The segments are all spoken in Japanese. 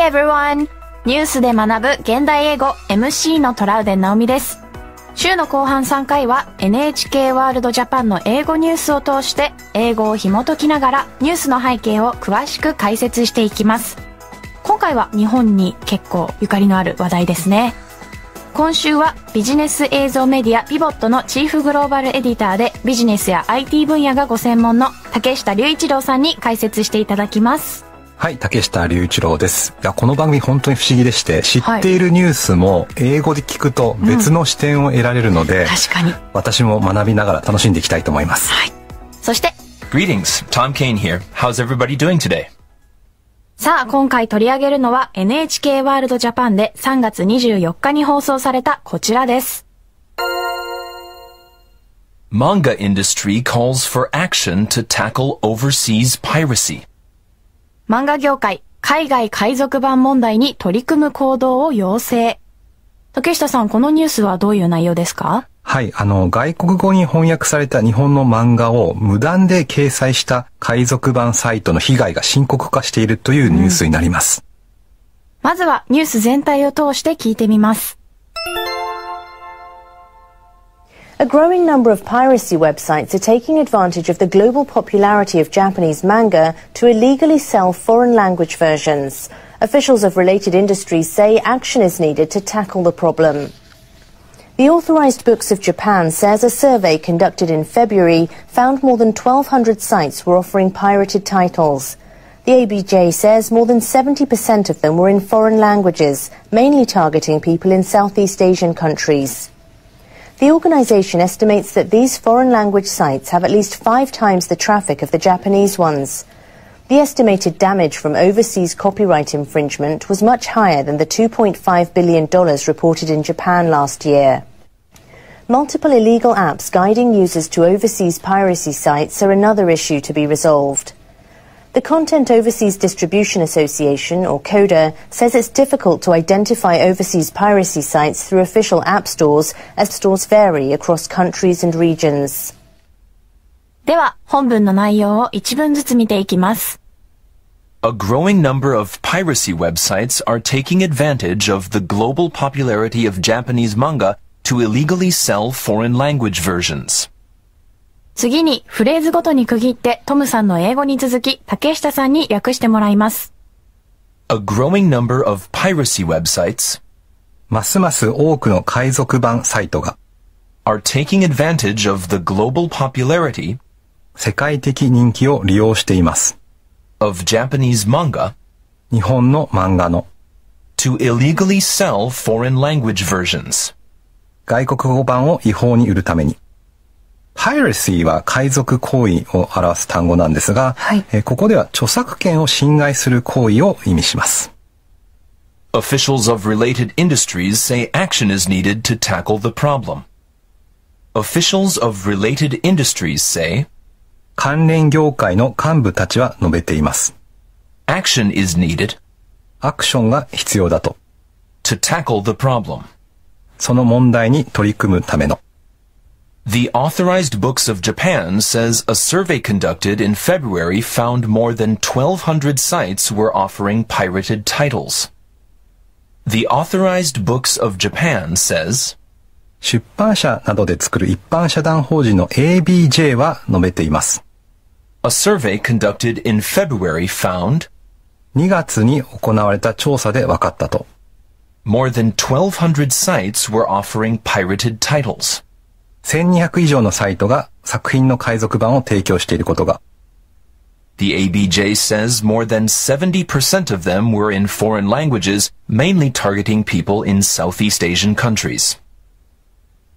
everyone! ニュースで学ぶ現代英語 MC のトラウデン直美です。週の後半3回は NHK ワールドジャパンの英語ニュースを通して英語を紐解きながらニュースの背景を詳しく解説していきます。今回は日本に結構ゆかりのある話題ですね。今週はビジネス映像メディアピボットのチーフグローバルエディターでビジネスや IT 分野がご専門の竹下隆一郎さんに解説していただきます。はい、竹下隆一郎です。いや、この番組本当に不思議でして、知っているニュースも英語で聞くと別の視点を得られるので、うん、確かに。私も学びながら楽しんでいきたいと思います。はい。そして、Greetings, Tom Kane here. How's everybody doing today? さあ、今回取り上げるのは NHK ワールドジャパンで3月24日に放送されたこちらです。Manga industry calls for action to tackle overseas piracy. 漫画業界、海外海賊版問題に取り組む行動を要請。竹下さん、このニュースはどういう内容ですかはい、あの、外国語に翻訳された日本の漫画を無断で掲載した海賊版サイトの被害が深刻化しているというニュースになります。うん、まずはニュース全体を通して聞いてみます。A growing number of piracy websites are taking advantage of the global popularity of Japanese manga to illegally sell foreign language versions. Officials of related industries say action is needed to tackle the problem. The Authorized Books of Japan says a survey conducted in February found more than 1,200 sites were offering pirated titles. The ABJ says more than 70% of them were in foreign languages, mainly targeting people in Southeast Asian countries. The organisation estimates that these foreign language sites have at least five times the traffic of the Japanese ones. The estimated damage from overseas copyright infringement was much higher than the $2.5 billion reported in Japan last year. Multiple illegal apps guiding users to overseas piracy sites are another issue to be resolved. The Content Overseas Distribution Association, or CODA, says it's difficult to identify overseas piracy sites through official app stores, as stores vary across countries and regions. A growing number of piracy websites are taking advantage of the global popularity of Japanese manga to illegally sell foreign language versions. 次にフレーズごとに区切ってトムさんの英語に続き竹下さんに訳してもらいます。A growing number of piracy websites ますます多くの海賊版サイトが are taking advantage of the global popularity 世界的人気を利用しています of Japanese manga 日本の漫画の to illegally sell foreign language versions 外国語版を違法に売るために Piracy は海賊行為を表す単語なんですが、はい、ここでは著作権を侵害する行為を意味します。Officials of related industries say action is needed to tackle the problem. Officials of related industries say 関連業界の幹部たちは述べています。Action is needed. アクションが必要だと。To tackle the problem. その問題に取り組むための。The Authorized Books of Japan says a survey conducted in February found more than 1,200 sites were offering pirated titles. The Authorized Books of Japan says, 出版社などで作る一般社団法人の ABJ は述べています。A survey conducted in February found 2月に行われた調査で分かったと。More than 1,200 sites were offering pirated titles. 1200以上のサイトが作品の海賊版を提供していることが。The ABJ says more than 70% of them were in foreign languages, mainly targeting people in Southeast Asian countries.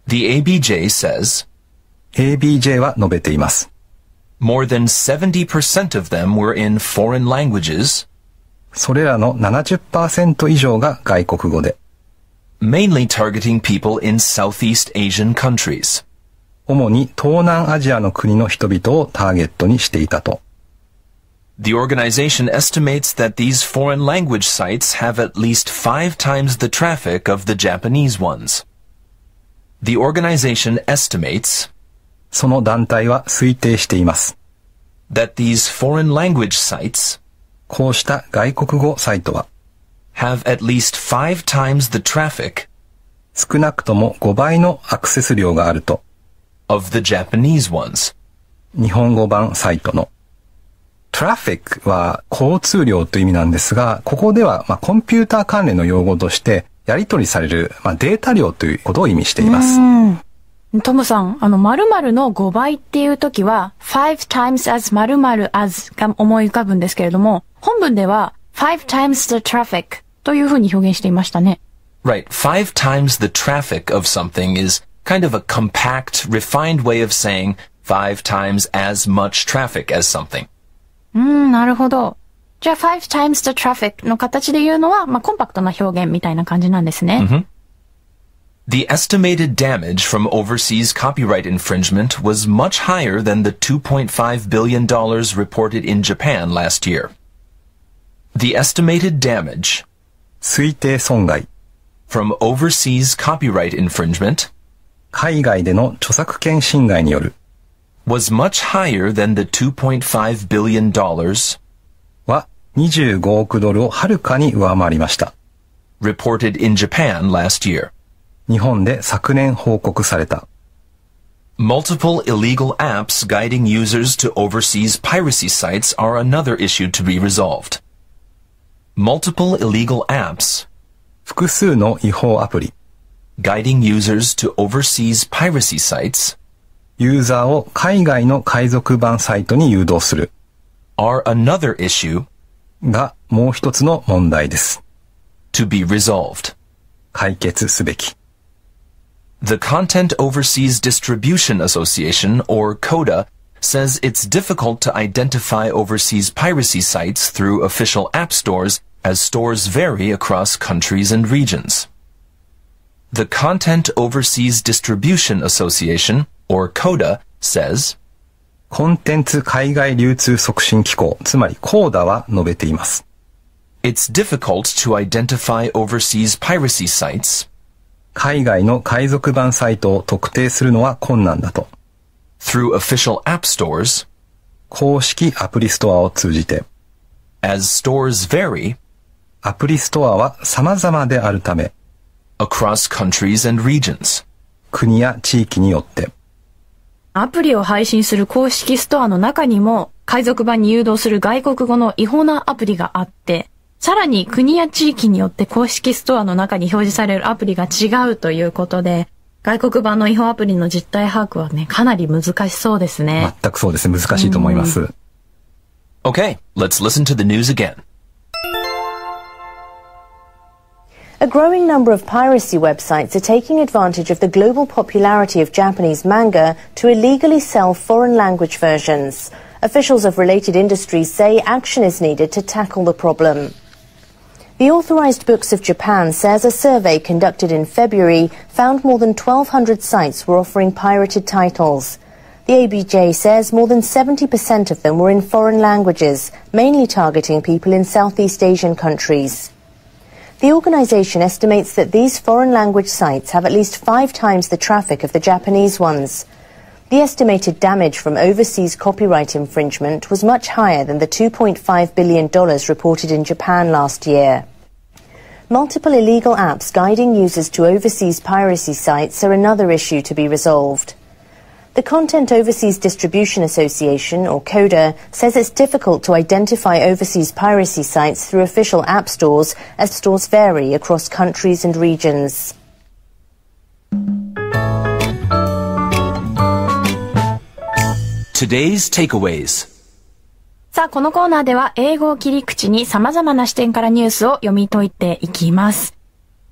The ABJ says, ABJ は述べています。More than 70% of them were in foreign languages. それらの70%以上が外国語で。mainly targeting people in Southeast Asian countries. 主に東南アジアの国の人々をターゲットにしていたと。The organization estimates that these foreign language sites have at least five times the traffic of the Japanese ones. The organization estimates その団体は推定しています。that these foreign language sites こうした外国語サイトは have at least five times the traffic 少なくとも5倍のアクセス量があると of the Japanese ones 日本語版サイトの traffic は交通量という意味なんですが、ここではまあコンピューター関連の用語としてやり取りされるまあデータ量ということを意味しています。トムさん、あの、〇〇の5倍っていう時は、five times as 〇〇 as が思い浮かぶんですけれども、本文では five times the traffic というふうに表現していましたね。Right. Five times the traffic of something is kind of a compact, refined way of saying five times as much traffic as something. five times the traffic の形で言うのは、まあ、コンパクトな表現みたいな感じなんですね。Mm hmm. The estimated damage from overseas copyright infringement was much higher than the $2.5 billion reported in Japan last year. The estimated damage 推定損害 from overseas copyright infringement 海外での著作権侵害による was much higher than the 2.5 billion dollars は25億ドルをはるかに上回りました reported in Japan last year 日本で昨年報告された Multiple illegal apps guiding users to overseas piracy sites are another issue to be resolved multiple illegal apps, 複数の違法アプリ、guiding users to overseas piracy sites, are another issue がもう一つの問題です。to be resolved 解決すべき。The Content Overseas Distribution Association, or CODA, says it's difficult to identify overseas piracy sites through official app stores as stores vary across countries and regions. The Content Overseas Distribution Association, or CODA, says, It's difficult to identify overseas piracy sites. 海外の海賊版サイトを特定するのは困難だと。through official app stores 公式アプリストアを通じて as stores vary アプリストアは様々であるため across countries and regions 国や地域によってアプリを配信する公式ストアの中にも海賊版に誘導する外国語の違法なアプリがあってさらに国や地域によって公式ストアの中に表示されるアプリが違うということで、外国版の違法アプリの実態把握はね、かなり難しそうですね。全くそうですね。難しいと思います。Okay, let's listen to the news again. A growing number of piracy websites are taking advantage of the global popularity of Japanese manga to illegally sell foreign language versions. Officials of related industries say action is needed to tackle the problem. The Authorized Books of Japan says a survey conducted in February found more than 1,200 sites were offering pirated titles. The ABJ says more than 70% of them were in foreign languages, mainly targeting people in Southeast Asian countries. The organization estimates that these foreign language sites have at least five times the traffic of the Japanese ones. The estimated damage from overseas copyright infringement was much higher than the $2.5 billion reported in Japan last year. Multiple illegal apps guiding users to overseas piracy sites are another issue to be resolved. The Content Overseas Distribution Association, or CODA, says it's difficult to identify overseas piracy sites through official app stores as stores vary across countries and regions. today's takeaways. さあ、このコーナーでは英語を切り口に様々な視点からニュースを読み解いていきます。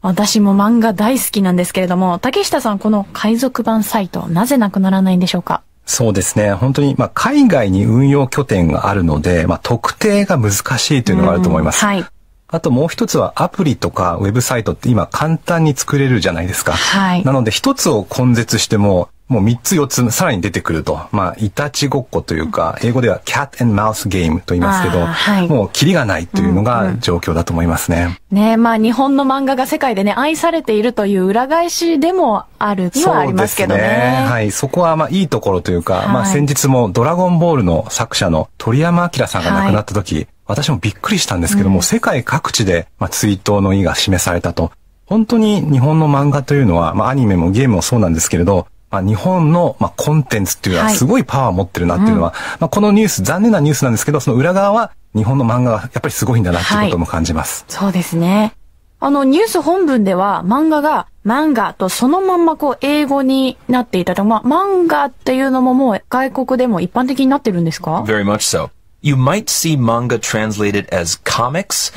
私も漫画大好きなんですけれども、竹下さん、この海賊版サイト、なぜなくならないんでしょうかそうですね。本当に、まあ、海外に運用拠点があるので、まあ、特定が難しいというのがあると思います。はい。あともう一つはアプリとかウェブサイトって今簡単に作れるじゃないですか。はい。なので一つを根絶してももう3つ4つさらに出てくると。まあ、いたちごっこというか、英語では cat and mouse game と言いますけど、はい、もうキリがないというのが状況だと思いますね。うんうん、ねまあ日本の漫画が世界でね、愛されているという裏返しでもあるにはありますけどね。ねはい。そこはまあいいところというか、はい、まあ先日もドラゴンボールの作者の鳥山明さんが亡くなった時、はい、私もびっくりしたんですけども、うん、世界各地で、まあ、追悼の意が示されたと。本当に日本の漫画というのは、まあ、アニメもゲームもそうなんですけれど、まあ、日本の、まあ、コンテンツっていうのはすごいパワーを持ってるなっていうのは、はいうん、まあ、このニュース、残念なニュースなんですけど、その裏側は日本の漫画がやっぱりすごいんだなっていうことも感じます、はい。そうですね。あの、ニュース本文では漫画が漫画とそのまんまこう英語になっていたと、まあ、漫画っていうのももう外国でも一般的になってるんですか ?Very much so. You might see manga translated as comics,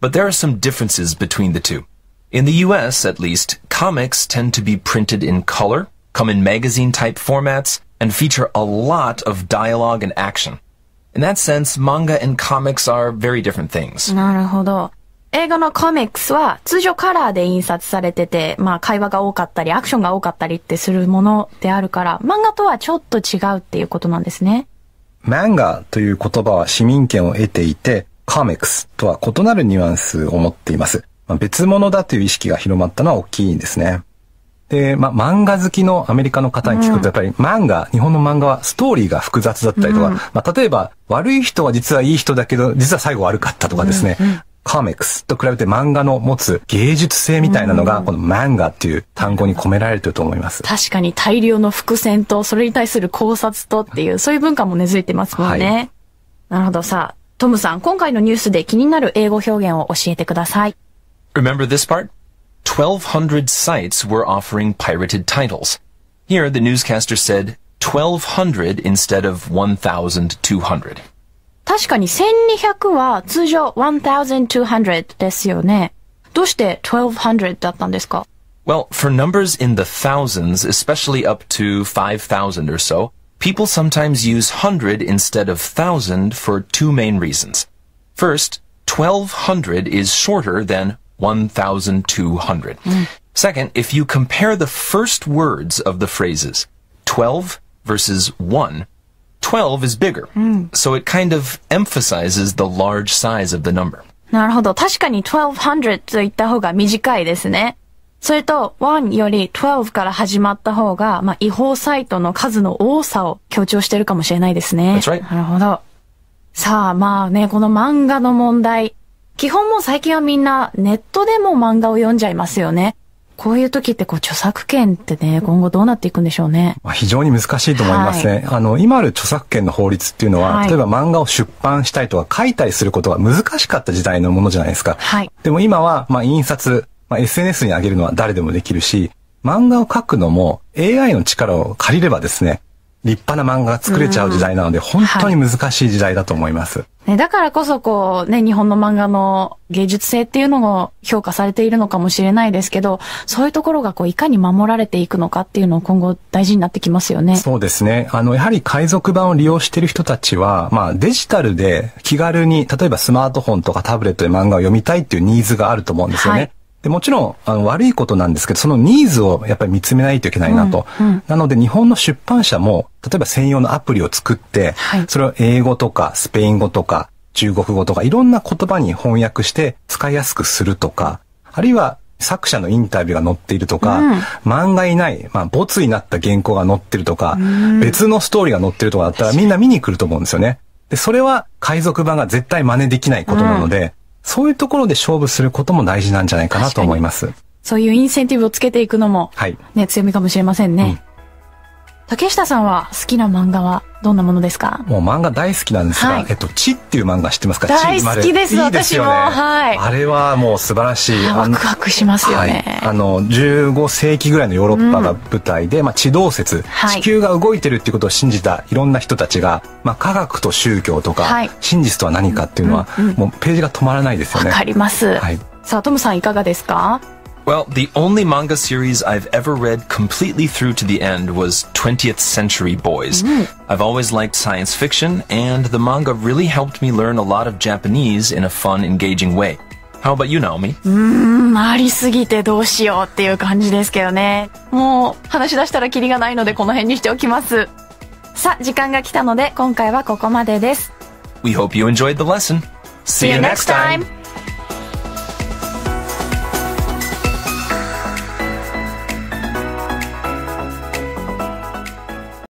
but there are some differences between the two. In the US, at least, comics tend to be printed in color, come in magazine type formats, and feature a lot of dialogue and action. In that sense, manga and comics are very different things. なるほど。英画のコミックスは通常カラーで印刷されてて、まあ会話が多かったり、アクションが多かったりってするものであるから、漫画とはちょっと違うっていうことなんですね。漫画という言葉は市民権を得ていて、コミックスとは異なるニュアンスを持っています。別物だという意識が広まったのは大きいんですね。で、まあ、漫画好きのアメリカの方に聞くと、やっぱり漫画、日本の漫画はストーリーが複雑だったりとか、まあ、例えば、悪い人は実はいい人だけど、実は最後悪かったとかですね、カメックスと比べて漫画の持つ芸術性みたいなのが、この漫画っていう単語に込められてると思います。確かに大量の伏線と、それに対する考察とっていう、そういう文化も根付いてますもんね。なるほどさあ、トムさん、今回のニュースで気になる英語表現を教えてください。Remember this part? 1,200 sites were offering pirated titles. Here, the newscaster said 1,200 instead of 1,200. 確かに1200は通常1200ですよね。どうして1200だったんですか Well, for numbers in the thousands, especially up to 5,000 or so, people sometimes use hundred instead of thousand for two main reasons. First, 1200 is shorter than 1,200. Mm. Second, if you compare the first words of the phrases, 12 versus 1, 12 is bigger. Mm. So it kind of emphasizes the large size of the number. なるほど。確かに1200と言った方が短いですね。それと、1より12から始まった方が、まあ、違法サイトの数の多さを強調してるかもしれないですね。Right. なるほど。さあ、まあね、この漫画の問題、基本も最近はみんなネットでも漫画を読んじゃいますよね。こういう時ってこう著作権ってね、今後どうなっていくんでしょうね。非常に難しいと思いますね。はい、あの、今ある著作権の法律っていうのは、はい、例えば漫画を出版したいとか書いたりすることが難しかった時代のものじゃないですか。はい、でも今は、まあ、印刷、まあ、SNS に上げるのは誰でもできるし、漫画を書くのも AI の力を借りればですね、立派な漫画が作れちゃう時代なので、本当に難しい時代だと思います。はい、ね、だからこそこう、ね、日本の漫画の芸術性っていうのも評価されているのかもしれないですけど、そういうところがこう、いかに守られていくのかっていうのを今後大事になってきますよね。そうですね。あの、やはり海賊版を利用している人たちは、まあ、デジタルで気軽に、例えばスマートフォンとかタブレットで漫画を読みたいっていうニーズがあると思うんですよね。はいでもちろんあの悪いことなんですけど、そのニーズをやっぱり見つめないといけないなと。うんうん、なので日本の出版社も、例えば専用のアプリを作って、はい、それを英語とかスペイン語とか中国語とかいろんな言葉に翻訳して使いやすくするとか、あるいは作者のインタビューが載っているとか、うん、漫画いない、まあ、没になった原稿が載ってるとか、別のストーリーが載ってるとかだったらみんな見に来ると思うんですよね。で、それは海賊版が絶対真似できないことなので、そういうところで勝負することも大事なんじゃないかなと思います。そういうインセンティブをつけていくのも、ね、はい、強みかもしれませんね。うん竹下さんは好きな漫画はどんなものですかもう漫画大好きなんですが、はい、えっと、チっていう漫画知ってますか大好きです、いいですよね、私も。はい。あれはもう素晴らしい。ワクワクしますよね。はい、あの、15世紀ぐらいのヨーロッパが舞台で、うん、まあ、地動説、はい、地球が動いてるっていうことを信じたいろんな人たちが、まあ、科学と宗教とか、はい、真実とは何かっていうのは、うんうん、もうページが止まらないですよね。わかります。はい。さあ、トムさんいかがですか Well, the only manga series I've ever read completely through to the end was 20th Century Boys. Mm. I've always liked science fiction, and the manga really helped me learn a lot of Japanese in a fun, engaging way. How about you, Naomi? うーん、ありすぎてどうしようっていう感じですけどね。もう、話し出したらキリがないのでこの辺にしておきます。さあ、時間が来たので今回はここまでです。We mm, hope you enjoyed the lesson. See you next time!